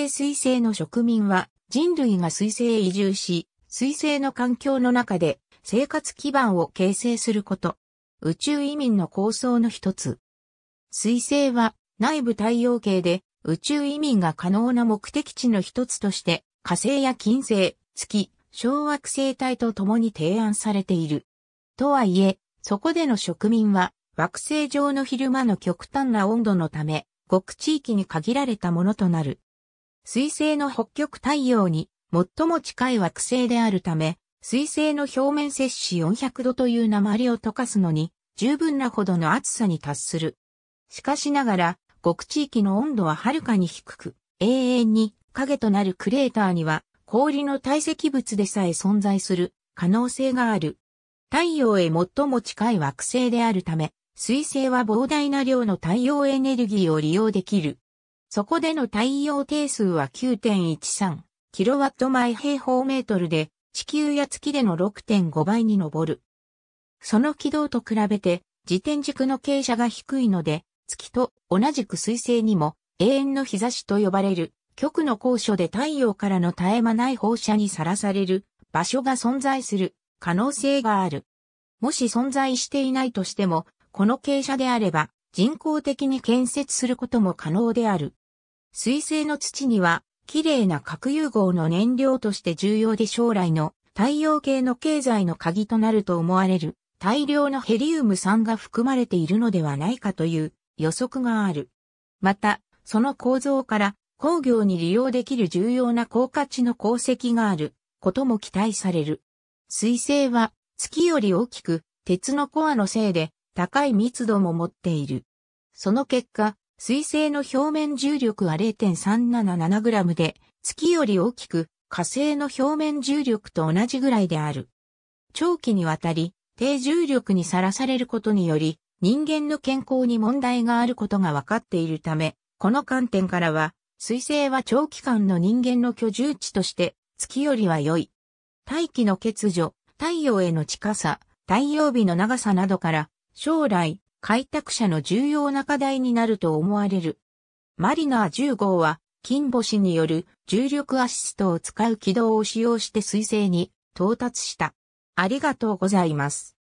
星彗星の植民は人類が彗星へ移住し、彗星の環境の中で生活基盤を形成すること。宇宙移民の構想の一つ。彗星は内部太陽系で宇宙移民が可能な目的地の一つとして火星や金星、月、小惑星帯と共に提案されている。とはいえ、そこでの植民は惑星上の昼間の極端な温度のため、極地域に限られたものとなる。水星の北極太陽に最も近い惑星であるため、水星の表面摂氏400度という鉛を溶かすのに、十分なほどの暑さに達する。しかしながら、極地域の温度ははるかに低く、永遠に影となるクレーターには、氷の堆積物でさえ存在する可能性がある。太陽へ最も近い惑星であるため、水星は膨大な量の太陽エネルギーを利用できる。そこでの太陽定数は 9.13kW 毎平方メートルで、地球や月での6.5倍に上る。その軌道と比べて、自転軸の傾斜が低いので、月と同じく水星にも永遠の日差しと呼ばれる極の高所で太陽からの絶え間ない放射にさらされる場所が存在する可能性がある。もし存在していないとしても、この傾斜であれば人工的に建設することも可能である。水星の土には、綺麗な核融合の燃料として重要で将来の太陽系の経済の鍵となると思われる大量のヘリウム酸が含まれているのではないかという予測がある。また、その構造から工業に利用できる重要な高価値の鉱石があることも期待される。水星は月より大きく鉄のコアのせいで高い密度も持っている。その結果、水星の表面重力は 0.377g で、月より大きく火星の表面重力と同じぐらいである。長期にわたり、低重力にさらされることにより、人間の健康に問題があることが分かっているため、この観点からは、水星は長期間の人間の居住地として、月よりは良い。大気の欠如、太陽への近さ、太陽日の長さなどから、将来、開拓者の重要な課題になると思われる。マリナー10号は、金星による重力アシストを使う軌道を使用して彗星に到達した。ありがとうございます。